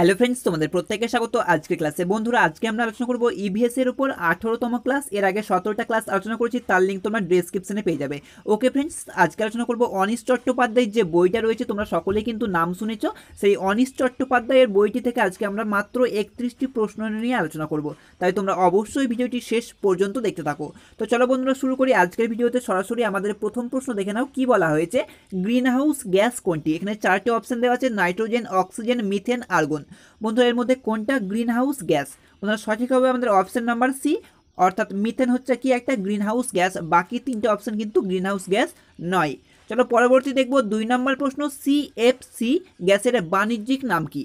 hello friends তোমাদের প্রত্যেকে স্বাগত আজকে ক্লাসে বন্ধুরা আজকে আমরা আলোচনা করব ইভিএস e এর উপর আঠারোতম ক্লাস এর আগে সতেরোটা ক্লাস আলোচনা করেছি তার লিঙ্ক তোমরা ডিসক্রিপশনে পেয়ে যাবে ওকে ফ্রেন্ডস আজকে আলোচনা করব অনিশ চট্টোপাধ্যায়ের যে বইটা রয়েছে তোমরা সকলেই কিন্তু নাম শুনেছ সেই অনিশ চট্টোপাধ্যায়ের বইটি থেকে আজকে আমরা মাত্র একত্রিশটি প্রশ্ন নিয়ে আলোচনা করব তাই তোমরা অবশ্যই ভিডিওটি শেষ পর্যন্ত দেখতে থাকো তো চলো বন্ধুরা শুরু করি আজকের ভিডিওতে সরাসরি আমাদের প্রথম প্রশ্ন দেখে নাও কি বলা হয়েছে গ্রিন হাউস গ্যাস কোনটি এখানে চারটি অপশন দেওয়া আছে নাইট্রোজেন অক্সিজেন মিথেন আর্গন বন্ধু এর মধ্যে কোনটা গ্রিন হাউস গ্যাস বন্ধুরা সঠিক হবে আমাদের অপশন নাম্বার সি অর্থাৎ মিথেন হচ্ছে কি একটা গ্রিন হাউস গ্যাস বাকি তিনটে অপশন কিন্তু গ্রিন হাউস গ্যাস নয় চলো পরবর্তী দেখব দুই নম্বর প্রশ্ন সি এফ সি গ্যাসের বাণিজ্যিক নাম কী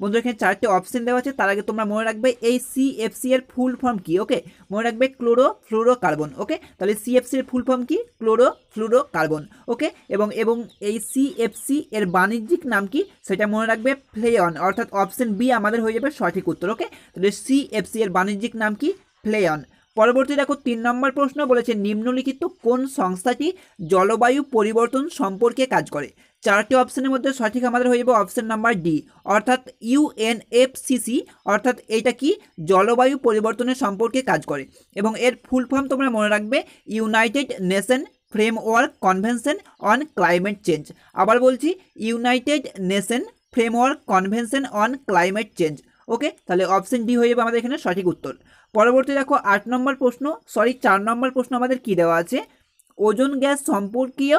বন্ধুরা এখানে চারটে অপশন দেওয়া আছে তার আগে তোমরা মনে রাখবে এই সিএফসি এর ফুল ফর্ম কি ওকে মনে রাখবে ক্লোরো ফ্লুরো কার্বন ওকে তাহলে সিএফসি এর ফুল ফর্ম কি ক্লোরো ফ্লুরো কার্বন ওকে এবং এবং এই সিএফসি এর বাণিজ্যিক নাম কি সেটা মনে রাখবে ফ্লেয়ন অর্থাৎ অপশন বি আমাদের হয়ে যাবে সঠিক উত্তর ওকে তাহলে সিএফসি এর বাণিজ্যিক নাম কি ফ্লেয়ন পরবর্তী দেখো তিন নম্বর প্রশ্ন বলেছে নিম্নলিখিত কোন সংস্থাটি জলবায়ু পরিবর্তন সম্পর্কে কাজ করে চারটি অপশনের মধ্যে সঠিক আমাদের হয়ে যাবে অপশন নাম্বার ডি অর্থাৎ ইউএনএফসিসি অর্থাৎ এটা কি জলবায়ু পরিবর্তনের সম্পর্কে কাজ করে এবং এর ফুল ফর্ম তোমরা মনে রাখবে United Nation framework convention on climate change আবার বলছি United Nation framework convention on climate change okay তাহলে অপশন ডি হয়ে যাবে আমাদের এখানে সঠিক উত্তর পরবর্তী দেখো আট নম্বর প্রশ্ন সরি চার নম্বর প্রশ্ন আমাদের কি দেওয়া আছে ওজন গ্যাস সম্পর্কীয়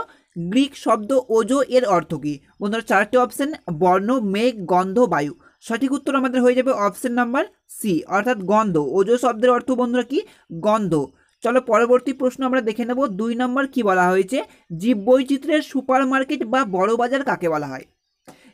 গ্রিক শব্দ ওজো এর অর্থ কী বন্ধুরা চারটি অপশন বর্ণ মেঘ গন্ধ বায়ু সঠিক উত্তর আমাদের হয়ে যাবে অপশন নাম্বার সি অর্থাৎ গন্ধ ওজো শব্দের অর্থ বন্ধুরা কি গন্ধ চলো পরবর্তী প্রশ্ন আমরা দেখে নেব দুই নম্বর কি বলা হয়েছে জীববৈচিত্র্যের সুপার মার্কেট বা বড় বাজার কাকে বলা হয়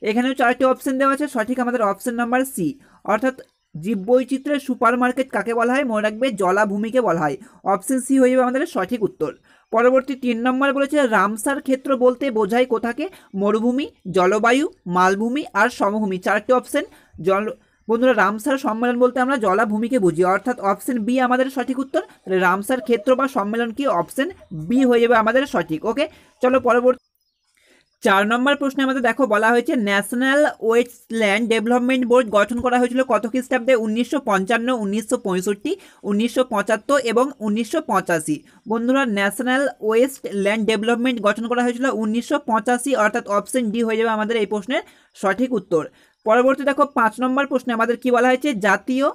এখানেও চারটি অপশন দেওয়া আছে সঠিক আমাদের অপশন নাম্বার সি অর্থাৎ জীববৈচিত্র্যের সুপার মার্কেট কাকে বলা হয় মনে রাখবে জলাভূমিকে বলা হয় অপশন সি হয়ে যাবে আমাদের সঠিক উত্তর পরবর্তী তিন নম্বর বলেছে রামসার ক্ষেত্র বলতে বোঝায় কোথাকে মরুভূমি জলবায়ু মালভূমি আর সমভূমি চারটি অপশন জল বন্ধুরা রামসার সম্মেলন বলতে আমরা জলাভূমিকে বুঝি অর্থাৎ অপশন বি আমাদের সঠিক উত্তর রামসার ক্ষেত্র বা সম্মেলন কি অপশন বি হয়ে যাবে আমাদের সঠিক ওকে চলো পরবর্তী চার নম্বর প্রশ্নে আমাদের দেখো বলা হয়েছে ন্যাশনাল ওয়েস্টল্যান্ড ডেভেলপমেন্ট বোর্ড গঠন করা হয়েছিল কত খ্রিস্টাব্দে উনিশশো পঞ্চান্ন উনিশশো পঁয়ষট্টি উনিশশো পঁচাত্তর এবং উনিশশো পঁচাশি বন্ধুরা ন্যাশনাল ওয়েস্টল্যান্ড ডেভেলপমেন্ট গঠন করা হয়েছিল উনিশশো পঁচাশি অর্থাৎ অপশন ডি হয়ে যাবে আমাদের এই প্রশ্নের সঠিক উত্তর পরবর্তী দেখো পাঁচ নম্বর প্রশ্নে আমাদের কি বলা হয়েছে জাতীয়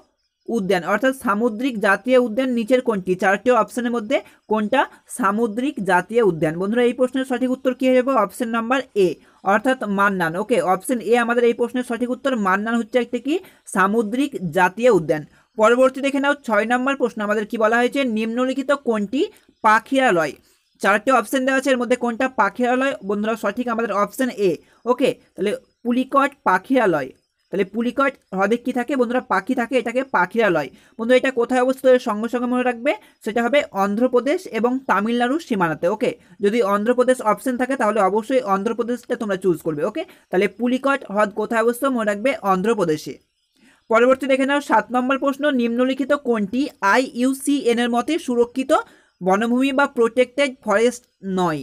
উদ্যান অর্থাৎ সামুদ্রিক জাতীয় উদ্যান নিচের কোনটি চারটি অপশনের মধ্যে কোনটা সামুদ্রিক জাতীয় উদ্যান বন্ধুরা এই প্রশ্নের সঠিক উত্তর কী হয়ে যাবে অপশন নাম্বার এ অর্থাৎ মান্নান ওকে অপশন এ আমাদের এই প্রশ্নের সঠিক উত্তর মান্নান হচ্ছে একটি কি সামুদ্রিক জাতীয় উদ্যান পরবর্তী দেখে নাও ছয় নম্বর প্রশ্ন আমাদের কি বলা হয়েছে নিম্নলিখিত কোনটি পাখিরালয় চারটি অপশন দেওয়া আছে এর মধ্যে কোনটা পাখিরালয় বন্ধুরা সঠিক আমাদের অপশন এ ওকে তাহলে পুলিকট পাখিরালয় তাহলে পুলিকট হ্রদে কি থাকে বন্ধুরা পাখি থাকে এটাকে পাখিরালয় বন্ধু এটা কোথায় অবস্থিত সঙ্গে সঙ্গে মনে রাখবে সেটা হবে অন্ধ্রপ্রদেশ এবং তামিলনাড়ুর সীমানাতে ওকে যদি অন্ধ্রপ্রদেশ অপশন থাকে তাহলে অবশ্যই অন্ধ্রপ্রদেশটা তোমরা চুজ করবে ওকে তাহলে পুলিকট হ্রদ কোথায় অবস্থিত মনে রাখবে অন্ধ্রপ্রদেশে পরবর্তী দেখে নাও সাত নম্বর প্রশ্ন নিম্নলিখিত কোনটি আইইউসিএন এর মতে সুরক্ষিত বনভূমি বা প্রোটেক্টেড ফরেস্ট নয়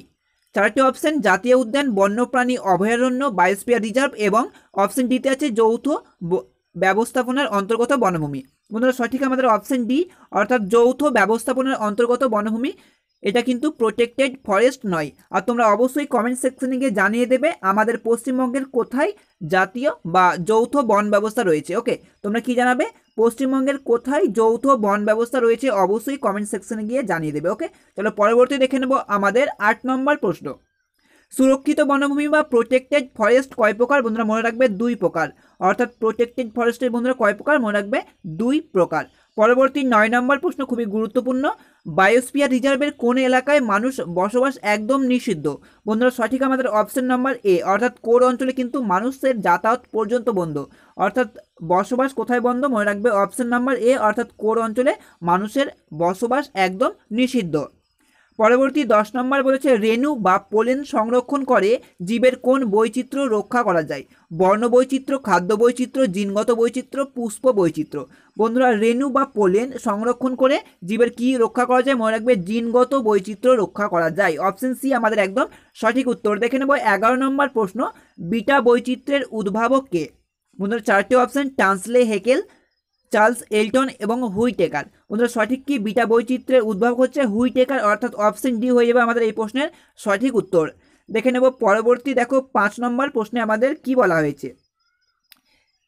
চারটি অপশন জাতীয় উদ্যান বন্যপ্রাণী অভয়ারণ্য বায়োস্পিয়ার রিজার্ভ এবং অপশন ডিতে আছে যৌথ ব্যবস্থাপনার অন্তর্গত বনভূমি বন্ধুরা সঠিক আমাদের অপশন ডি অর্থাৎ যৌথ ব্যবস্থাপনার অন্তর্গত বনভূমি এটা কিন্তু প্রোটেক্টেড ফরেস্ট নয় আর তোমরা অবশ্যই কমেন্ট সেকশনে গিয়ে জানিয়ে দেবে আমাদের পশ্চিমবঙ্গের কোথায় জাতীয় বা যৌথ বন ব্যবস্থা রয়েছে ওকে তোমরা কি জানাবে পশ্চিমবঙ্গের কোথায় যৌথ বন ব্যবস্থা রয়েছে অবশ্যই কমেন্ট সেকশনে গিয়ে জানিয়ে দেবে ওকে তাহলে পরবর্তী দেখে নেব আমাদের আট নম্বর প্রশ্ন সুরক্ষিত বনভূমি বা প্রোটেক্টেড ফরেস্ট কয় প্রকার বন্ধুরা মনে রাখবে দুই প্রকার অর্থাৎ প্রোটেক্টেড ফরেস্টের বন্ধুরা কয় প্রকার মনে রাখবে দুই প্রকার পরবর্তী নয় নম্বর প্রশ্ন খুবই গুরুত্বপূর্ণ বায়োস্পিয়ার রিজার্ভের কোন এলাকায় মানুষ বসবাস একদম নিষিদ্ধ বন্ধুরা সঠিক আমাদের অপশন নাম্বার এ অর্থাৎ কোর অঞ্চলে কিন্তু মানুষের যাতায়াত পর্যন্ত বন্ধ অর্থাৎ বসবাস কোথায় বন্ধ মনে রাখবে অপশন নাম্বার এ অর্থাৎ কোর অঞ্চলে মানুষের বসবাস একদম নিষিদ্ধ পরবর্তী দশ নম্বর বলেছে রেণু বা পোলেন সংরক্ষণ করে জীবের কোন বৈচিত্র্য রক্ষা করা যায় বর্ণ বৈচিত্র্য খাদ্য বৈচিত্র্য জিনগত বৈচিত্র্য পুষ্প বৈচিত্র্য বন্ধুরা রেণু বা পোলেন সংরক্ষণ করে জীবের কি রক্ষা করা যায় মনে রাখবে জিনগত বৈচিত্র্য রক্ষা করা যায় অপশন সি আমাদের একদম সঠিক উত্তর দেখে নেব এগারো নম্বর প্রশ্ন বিটা বৈচিত্র্যের উদ্ভাবককে বন্ধুরা চারটি option Tansley Haeckel Charles Elton এবং হুইটেকার বন্ধুরা সঠিক কি বিটা বৈচিত্র্যের উদ্ভব হচ্ছে হুইটেকার অর্থাৎ অপশন ডি হয়ে যাবে আমাদের এই প্রশ্নের সঠিক উত্তর দেখে নেব পরবর্তী দেখো পাঁচ নম্বর প্রশ্নে আমাদের কি বলা হয়েছে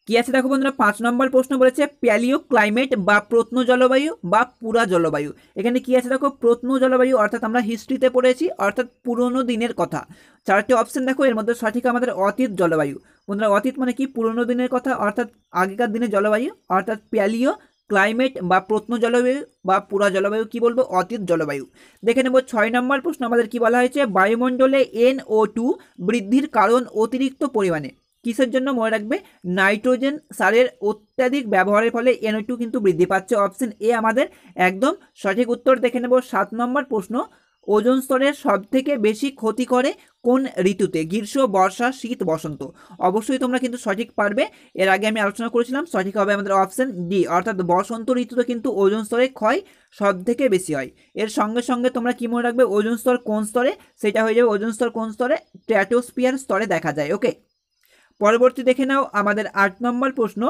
কি আছে দেখো বন্ধুরা পাঁচ নম্বর প্রশ্ন বলেছে প্যালিও ক্লাইমেট বা প্রত্ন জলবায়ু বা পুরা জলবায়ু এখানে কি আছে দেখো প্রত্ন জলবায়ু অর্থাৎ আমরা হিস্ট্রিতে পড়েছি অর্থাৎ পুরনো দিনের কথা চারটে অপশন দেখো এর মধ্যে সঠিক আমাদের অতীত জলবায়ু বন্ধুরা অতীত মানে কি পুরনো দিনের কথা অর্থাৎ আগেকার দিনের জলবায়ু অর্থাৎ প্যালিও ক্লাইমেট বা প্রত্ন জলবায়ু বা পুরা জলবায়ু কি বলবো অতীত জলবায়ু দেখে নেব ছয় নম্বর প্রশ্ন আমাদের কি বলা হয়েছে বায়ুমণ্ডলে এন ও টু বৃদ্ধির কারণ অতিরিক্ত পরিমাণে কিসের জন্য মনে রাখবে নাইট্রোজেন সারের অত্যাধিক ব্যবহারের ফলে এন টু কিন্তু বৃদ্ধি পাচ্ছে অপশন এ আমাদের একদম সঠিক উত্তর দেখে নেব সাত নম্বর প্রশ্ন ওজন স্তরের সবথেকে বেশি ক্ষতি করে কোন ঋতুতে গ্রীষ্ম বর্ষা শীত বসন্ত অবশ্যই তোমরা কিন্তু সঠিক পারবে এর আগে আমি আলোচনা করেছিলাম সঠিক হবে আমাদের অপশন ডি অর্থাৎ বসন্ত ঋতুতে কিন্তু ওজন স্তরে ক্ষয় সব থেকে বেশি হয় এর সঙ্গে সঙ্গে তোমরা কী মনে রাখবে ওজন স্তর কোন স্তরে সেটা হয়ে যাবে ওজন স্তর কোন স্তরে ট্র্যাটোস্পিয়ার স্তরে দেখা যায় ওকে পরবর্তী দেখে নাও আমাদের আট নম্বর প্রশ্ন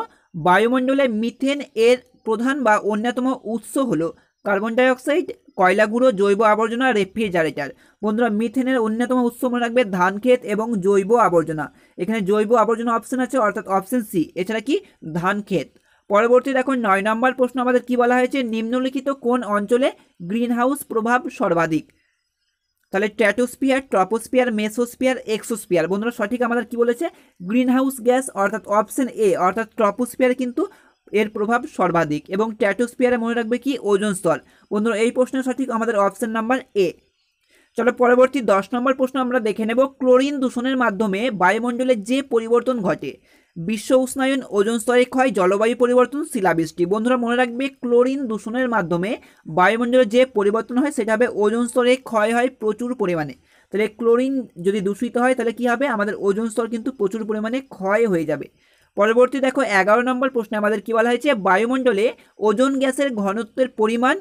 বায়ুমণ্ডলে মিথেন এর প্রধান বা অন্যতম উৎস হলো কার্বন ডাইঅক্সাইড কয়লা গুঁড়ো জৈব আবর্জনা রেফ্রিজারেটার বন্ধুরা মিথেনের অন্যতম উৎস মনে রাখবে ধান ক্ষেত এবং জৈব আবর্জনা এখানে জৈব আবর্জনা অপশন আছে অর্থাৎ অপশন সি এছাড়া কি ধান ক্ষেত পরবর্তী দেখো নয় নম্বর প্রশ্ন আমাদের কি বলা হয়েছে নিম্নলিখিত কোন অঞ্চলে গ্রিনহাউস প্রভাব সর্বাধিক তাহলে ট্যাটোস্পিয়ার ট্রপোস্পিয়ার মেসোস্পিয়ার এক্সোস্পিয়ার বন্ধুরা সঠিক আমাদের কি বলেছে গ্রিন হাউস গ্যাস অর্থাৎ অপশন এ অর্থাৎ ট্রপোস্পিয়ার কিন্তু এর প্রভাব সর্বাধিক এবং ট্যাটোস্পিয়ারে মনে রাখবে কি ওজন স্তর বন্ধুরা এই প্রশ্নের সঠিক আমাদের অপশন নাম্বার এ চলো পরবর্তী দশ নম্বর প্রশ্ন আমরা দেখে নেব ক্লোরিন দূষণের মাধ্যমে বায়ুমণ্ডলে যে পরিবর্তন ঘটে বিশ্ব উষ্ণায়ন ওজন স্তরে ক্ষয় জলবায়ু পরিবর্তন শিলাবৃষ্টি বন্ধুরা মনে রাখবে ক্লোরিন দূষণের মাধ্যমে বায়ুমণ্ডলে যে পরিবর্তন হয় সেটা হবে ওজন স্তরে ক্ষয় হয় প্রচুর পরিমাণে তাহলে ক্লোরিন যদি দূষিত হয় তাহলে কি হবে আমাদের ওজন স্তর কিন্তু প্রচুর পরিমাণে ক্ষয় হয়ে যাবে পরবর্তী দেখো এগারো নম্বর প্রশ্নে আমাদের কি বলা হয়েছে বায়ুমণ্ডলে ওজন গ্যাসের ঘনত্বের পরিমাণ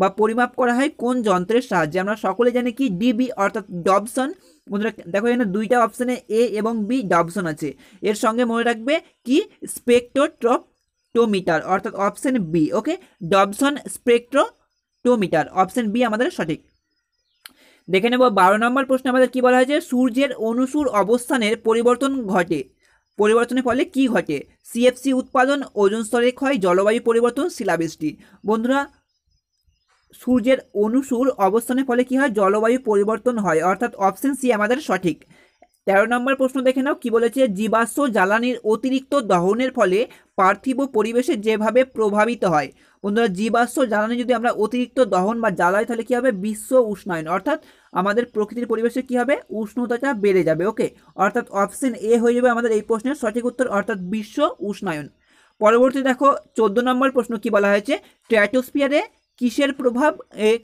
বা পরিমাপ করা হয় কোন যন্ত্রের সাহায্যে আমরা সকলে জানি কি ডিবি অর্থাৎ ডবসন বন্ধুরা দেখো এখানে দুইটা অপশানে এ এবং বি ডবসন আছে এর সঙ্গে মনে রাখবে কি স্পেকট্রোট্রোটোমিটার অর্থাৎ option B okay Dobson spectrophotometer option B আমাদের সঠিক দেখে নেব বারো নম্বর প্রশ্ন আমাদের কি বলা হয়েছে সূর্যের অনুসুর অবস্থানের পরিবর্তন ঘটে পরিবর্তনের ফলে কি ঘটে সিএফসি উৎপাদন ওজন স্তরে ক্ষয় জলবায়ু পরিবর্তন শিলাবৃষ্টি বন্ধুরা সূর্যের অনুসূর অবস্থানের ফলে কি হয় জলবায়ু পরিবর্তন হয় অর্থাৎ অপশন সি আমাদের সঠিক তেরো নম্বর প্রশ্ন দেখে নাও কি বলেছে জীবাশ্ম জ্বালানির অতিরিক্ত দহনের ফলে পার্থিব পরিবেশে যেভাবে প্রভাবিত হয় বন্ধুরা জীবাশ্ম জ্বালানি যদি আমরা অতিরিক্ত দহন বা জ্বালাই তাহলে কী হবে বিশ্ব উষ্ণায়ন অর্থাৎ আমাদের প্রকৃতির পরিবেশে কি হবে উষ্ণতাটা বেড়ে যাবে ওকে অর্থাৎ অপশন এ হয়ে যাবে আমাদের এই প্রশ্নের সঠিক উত্তর অর্থাৎ বিশ্ব উষ্ণায়ন পরবর্তী দেখো চোদ্দ নম্বর প্রশ্ন কি বলা হয়েছে ট্র্যাটোস্পিয়ারে কিসের প্রভাব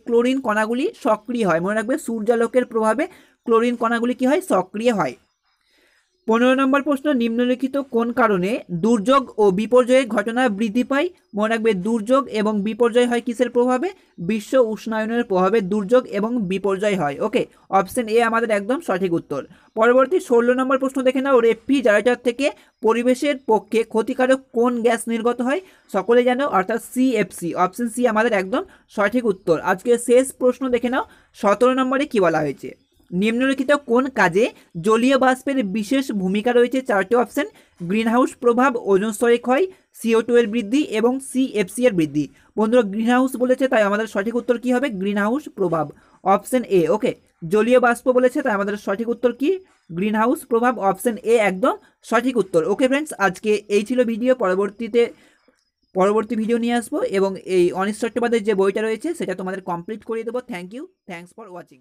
ক্লোরিন কণাগুলি সক্রিয় হয় মনে রাখবে সূর্যালোকের প্রভাবে ক্লোরিন কণাগুলি কী হয় সক্রিয় হয় পনেরো নম্বর প্রশ্ন নিম্নলিখিত কোন কারণে দুর্যোগ ও বিপর্যয়ের ঘটনা বৃদ্ধি পায় মনে রাখবে দুর্যোগ এবং বিপর্যয় হয় কিসের প্রভাবে বিশ্ব উষ্ণায়নের প্রভাবে দুর্যোগ এবং বিপর্যয় হয় ওকে অপশন এ আমাদের একদম সঠিক উত্তর পরবর্তী ষোলো নম্বর প্রশ্ন দেখে নাও রেফ্রিজারেটর থেকে পরিবেশের পক্ষে ক্ষতিকারক কোন গ্যাস নির্গত হয় সকলে জানো অর্থাৎ সিএফসি অপশন সি আমাদের একদম সঠিক উত্তর আজকে শেষ প্রশ্ন দেখে নাও সতেরো নম্বরে কী বলা হয়েছে নিম্নলিখিত কোন কাজে জলীয় বাষ্পের বিশেষ ভূমিকা রয়েছে চারটি অপশন গ্রিনহাউস প্রভাব ওজন ক্ষয় সিও টু এর বৃদ্ধি এবং সিএফসি এর বৃদ্ধি বন্ধুরা গ্রিনহাউস বলেছে তাই আমাদের সঠিক উত্তর কি হবে গ্রিনহাউস প্রভাব অপশন এ ওকে জলীয় বাষ্প বলেছে তাই আমাদের সঠিক উত্তর কি গ্রিনহাউস প্রভাব অপশন এ একদম সঠিক উত্তর ওকে ফ্রেন্ডস আজকে এই ছিল ভিডিও পরবর্তীতে পরবর্তী ভিডিও নিয়ে আসবো এবং এই অনিশ্চট্টবাদের যে বইটা রয়েছে সেটা তোমাদের কমপ্লিট করে দেবো thank you thanks for watching